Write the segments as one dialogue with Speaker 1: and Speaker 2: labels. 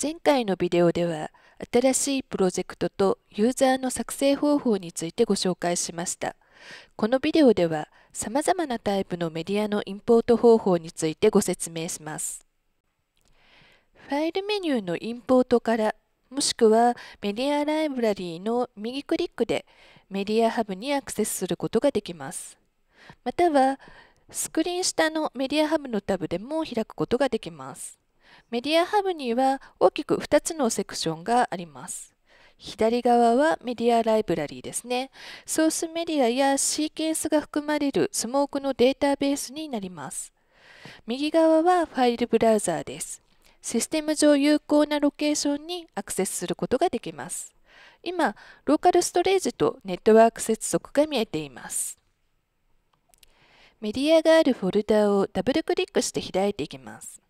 Speaker 1: 前回のビデオでは新しいプロジェクトとユーザーの作成方法についてご紹介しました。このビデオではさまざまなタイプのメディアのインポート方法についてご説明します。ファイルメニューのインポートからもしくはメディアライブラリーの右クリックでメディアハブにアクセスすることができます。またはスクリーン下のメディアハブのタブでも開くことができます。メディアハブには大きく2つのセクションがあります。左側はメディアライブラリーですね。ソースメディアやシーケンスが含まれるスモークのデータベースになります。右側はファイルブラウザーです。システム上有効なロケーションにアクセスすることができます。今、ローカルストレージとネットワーク接続が見えています。メディアがあるフォルダをダブルクリックして開いていきます。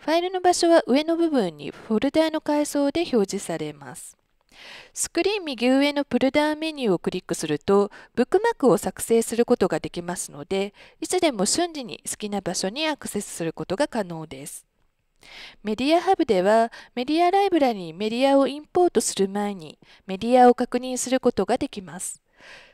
Speaker 1: ファイルの場所は上の部分にフォルダーの階層で表示されます。スクリーン右上のプルダウンメニューをクリックすると、ブックマークを作成することができますので、いつでも瞬時に好きな場所にアクセスすることが可能です。メディアハブでは、メディアライブラリにメディアをインポートする前に、メディアを確認することができます。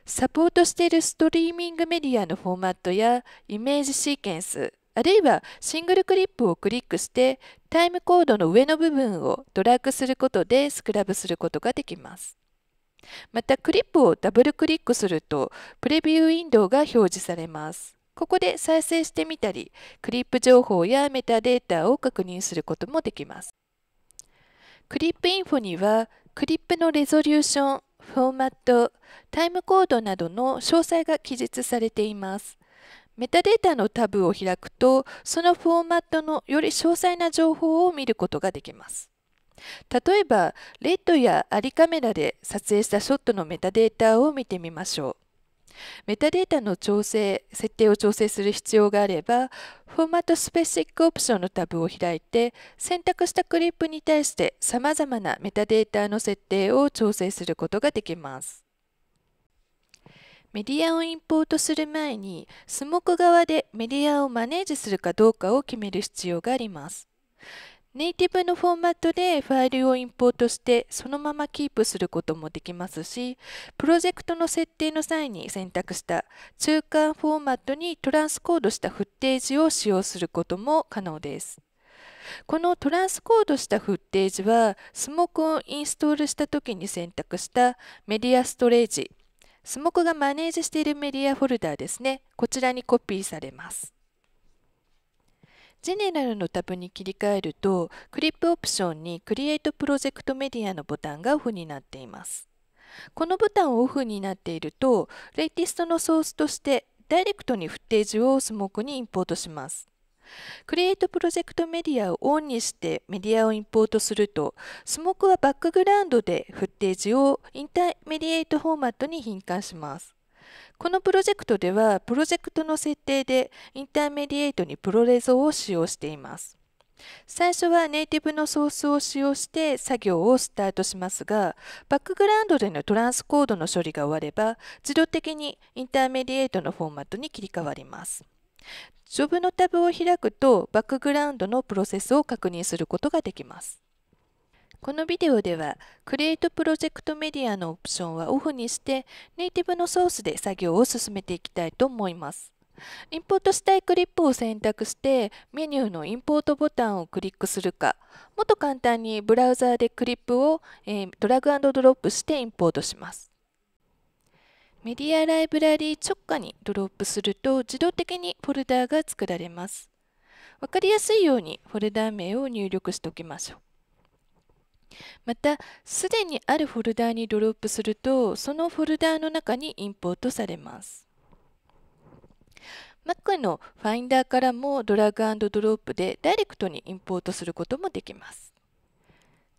Speaker 1: サポートしているストリーミングメディアのフォーマットやイメージシーケンス、あるいはシングルクリップをクリックしてタイムコードの上の部分をドラッグすることでスクラブすることができます。またクリップをダブルクリックするとプレビューウィンドウが表示されます。ここで再生してみたり、クリップ情報やメタデータを確認することもできます。クリップインフォには、クリップのレゾリューション、フォーマット、タイムコードなどの詳細が記述されています。メタデータのタブを開くと、そのフォーマットのより詳細な情報を見ることができます。例えば、レッドやアリカメラで撮影したショットのメタデータを見てみましょう。メタデータの調整、設定を調整する必要があれば、フォーマットスペシックオプションのタブを開いて、選択したクリップに対して様々なメタデータの設定を調整することができます。メディアをインポートする前にスモー側でメディアをマネージするかどうかを決める必要があります。ネイティブのフォーマットでファイルをインポートしてそのままキープすることもできますし、プロジェクトの設定の際に選択した中間フォーマットにトランスコードしたフッテージを使用することも可能です。このトランスコードしたフッテージはスモークをインストールした時に選択したメディアストレージスモクがマネージしているメディアフォルダーですね。こちらにコピーされます。ジェネラルのタブに切り替えると、クリップオプションにクリエイトプロジェクトメディアのボタンがオフになっています。このボタンをオフになっていると、レイティストのソースとしてダイレクトにフッテージをスモークにインポートします。クリエイトプロジェクトメディアをオンにしてメディアをインポートすると、スモークはバックグラウンドでフッテージをインターメディエイトフォーマットに変換します。このプロジェクトでは、プロジェクトの設定でインターメディエイトにプロレゾを使用しています。最初はネイティブのソースを使用して作業をスタートしますが、バックグラウンドでのトランスコードの処理が終われば、自動的にインターメディエイトのフォーマットに切り替わります。ジョブのタブを開くとバックグラウンドのプロセスを確認することができます。このビデオでは Create Project Media のオプションはオフにしてネイティブのソースで作業を進めていきたいと思います。インポートしたいクリップを選択してメニューのインポートボタンをクリックするかもっと簡単にブラウザーでクリップを、えドラッグドロップしてインポートします。メディアライブラリー直下にドロップすると自動的にフォルダーが作られます。わかりやすいようにフォルダ名を入力しておきましょう。また、すでにあるフォルダにドロップすると、そのフォルダーの中にインポートされます。Mac の Finder からもドラッグドロップでダイレクトにインポートすることもできます。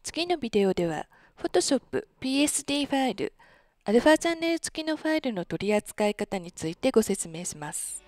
Speaker 1: 次のビデオでは、Photoshop PSD ファイルアルファチャンネル付きのファイルの取り扱い方についてご説明します。